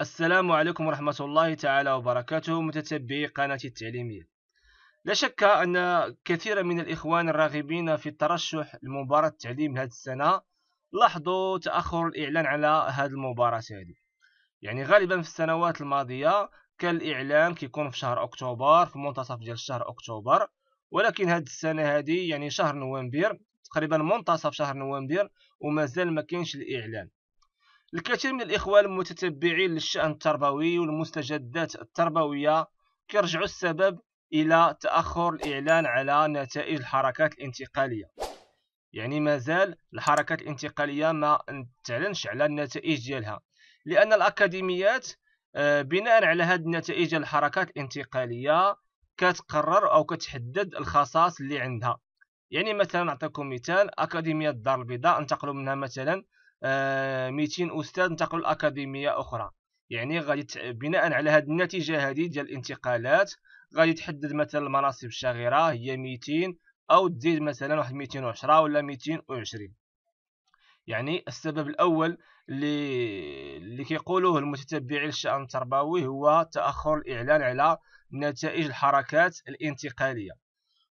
السلام عليكم ورحمة الله تعالى وبركاته متتبعي قناة التعليمية لا شك أن كثير من الإخوان الراغبين في الترشح لمباراة التعليم هذه السنة لاحظوا تأخر الإعلان على هذه المباراة هذه يعني غالبا في السنوات الماضية كان الإعلان كيكون في شهر أكتوبر في منتصف ديال شهر أكتوبر ولكن هذه السنة هذه يعني شهر نوفمبر تقريبا منتصف شهر نوفمبر ومازال ما كاينش الإعلان الكثير من الاخوان المتتبعين للشأن التربوي والمستجدات التربوية كيرجعوا السبب إلى تأخر الإعلان على نتائج الحركات الانتقالية يعني مازال الحركات الانتقالية ما تعلنش على النتائج ديالها لأن الأكاديميات آه، بناء على هذه النتائج الحركات الانتقالية كتقرر أو كتحدد الخصائص اللي عندها يعني مثلا نعطيكم مثال أكاديمية الدار البيضاء انتقلوا منها مثلا 200 آه، استاذ انتقلوا لاكاديميه اخرى يعني غادي بناء على هذه النتيجه هذه ديال الانتقالات غادي تحدد مثلا المناصب الشاغره هي 200 او تزيد مثلا واحد 210 ولا 220 يعني السبب الاول اللي اللي كيقولوه المتتبعين الشان التربوي هو تاخر الاعلان على نتائج الحركات الانتقاليه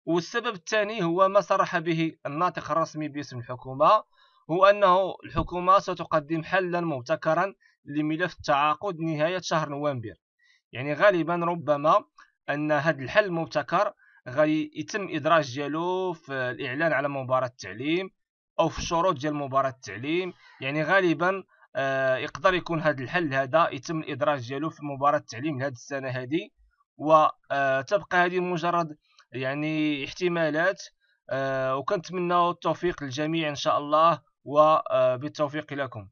والسبب الثاني هو ما صرح به الناطق الرسمي باسم الحكومه هو أنه الحكومة ستقدم حلا مبتكرا لملف التعاقد نهاية شهر نوفمبر يعني غالبا ربما أن هذا الحل المبتكر غادي يتم إدراج ديالو في الإعلان على مباراة التعليم أو في الشروط ديال مباراة التعليم يعني غالبا آه، يقدر يكون هذا الحل هذا يتم الإدراج ديالو في مباراة التعليم لهذه السنة هذه وتبقى آه، هذه مجرد يعني احتمالات آه، وكنتمنى التوفيق للجميع إن شاء الله وبالتوفيق لكم